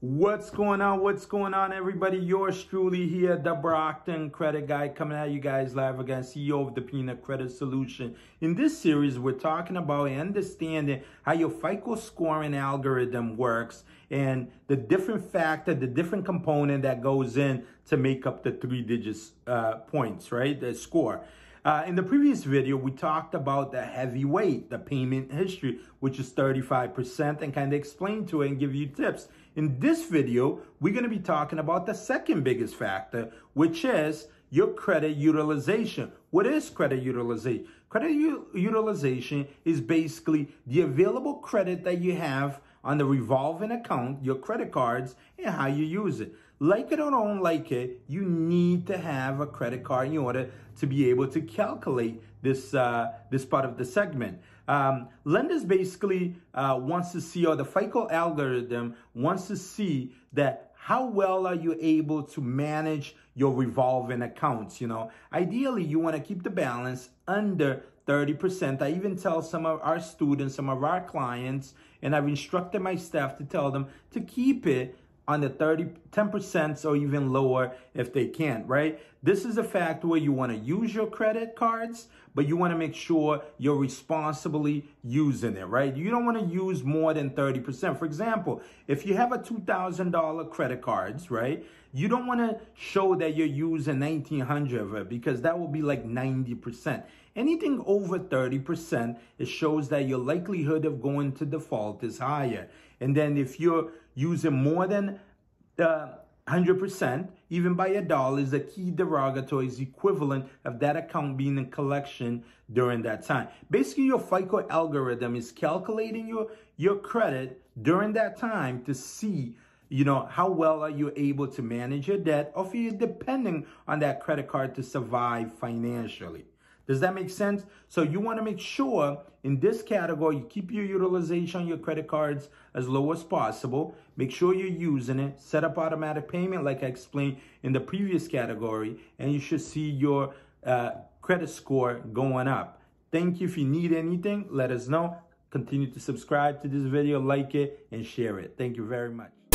What's going on? What's going on, everybody? Yours truly here, the Brockton Credit Guy, coming at you guys live again, CEO of the Peanut Credit Solution. In this series, we're talking about understanding how your FICO scoring algorithm works and the different factor, the different component that goes in to make up the three digits uh, points, right? The score. Uh, in the previous video, we talked about the heavy weight, the payment history, which is 35%, and kind of explain to it and give you tips. In this video, we're going to be talking about the second biggest factor, which is your credit utilization. What is credit utilization? Credit utilization is basically the available credit that you have on the revolving account, your credit cards, and how you use it. Like it or don't like it, you need to have a credit card in order to be able to calculate this uh, this part of the segment. Um, lenders basically uh, wants to see, or the FICO algorithm wants to see that how well are you able to manage your revolving accounts? You know, ideally you want to keep the balance under 30%. I even tell some of our students, some of our clients, and I've instructed my staff to tell them to keep it on the 30, 10% or even lower if they can, right? This is a fact where you want to use your credit cards, but you want to make sure you're responsibly using it, right? You don't want to use more than 30%. For example, if you have a $2,000 credit cards, right? You don't want to show that you're using 1900 of it because that will be like 90%. Anything over 30%, it shows that your likelihood of going to default is higher. And then if you're use it more than uh, 100%, even by a dollar, is a key derogatory is equivalent of that account being in collection during that time. Basically, your FICO algorithm is calculating your, your credit during that time to see you know, how well are you able to manage your debt or if you're depending on that credit card to survive financially? Does that make sense? So you want to make sure in this category, you keep your utilization on your credit cards as low as possible. Make sure you're using it. Set up automatic payment like I explained in the previous category, and you should see your uh, credit score going up. Thank you. If you need anything, let us know. Continue to subscribe to this video, like it, and share it. Thank you very much.